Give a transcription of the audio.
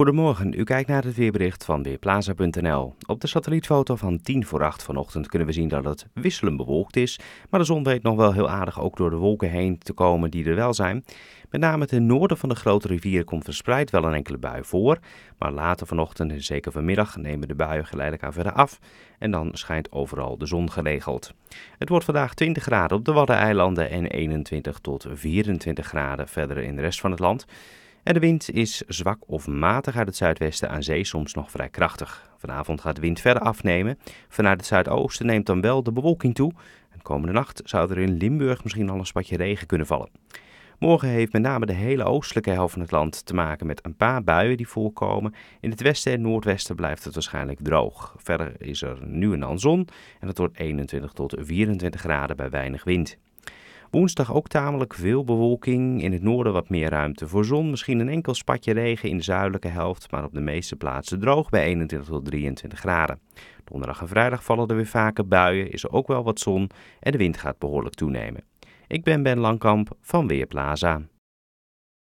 Goedemorgen, u kijkt naar het weerbericht van Weerplaza.nl. Op de satellietfoto van 10 voor 8 vanochtend kunnen we zien dat het wisselend bewolkt is, maar de zon weet nog wel heel aardig ook door de wolken heen te komen die er wel zijn. Met name ten noorden van de grote rivieren komt verspreid wel een enkele bui voor, maar later vanochtend en zeker vanmiddag nemen de buien geleidelijk aan verder af en dan schijnt overal de zon geregeld. Het wordt vandaag 20 graden op de Waddeneilanden en 21 tot 24 graden verder in de rest van het land. En de wind is zwak of matig uit het zuidwesten aan zee, soms nog vrij krachtig. Vanavond gaat de wind verder afnemen. Vanuit het zuidoosten neemt dan wel de bewolking toe. En komende nacht zou er in Limburg misschien al een spatje regen kunnen vallen. Morgen heeft met name de hele oostelijke helft van het land te maken met een paar buien die voorkomen. In het westen en noordwesten blijft het waarschijnlijk droog. Verder is er nu en dan zon en het wordt 21 tot 24 graden bij weinig wind. Woensdag ook tamelijk veel bewolking. In het noorden wat meer ruimte voor zon. Misschien een enkel spatje regen in de zuidelijke helft. Maar op de meeste plaatsen droog bij 21 tot 23 graden. Donderdag en vrijdag vallen er weer vaker buien. Is er ook wel wat zon. En de wind gaat behoorlijk toenemen. Ik ben Ben Langkamp van Weerplaza.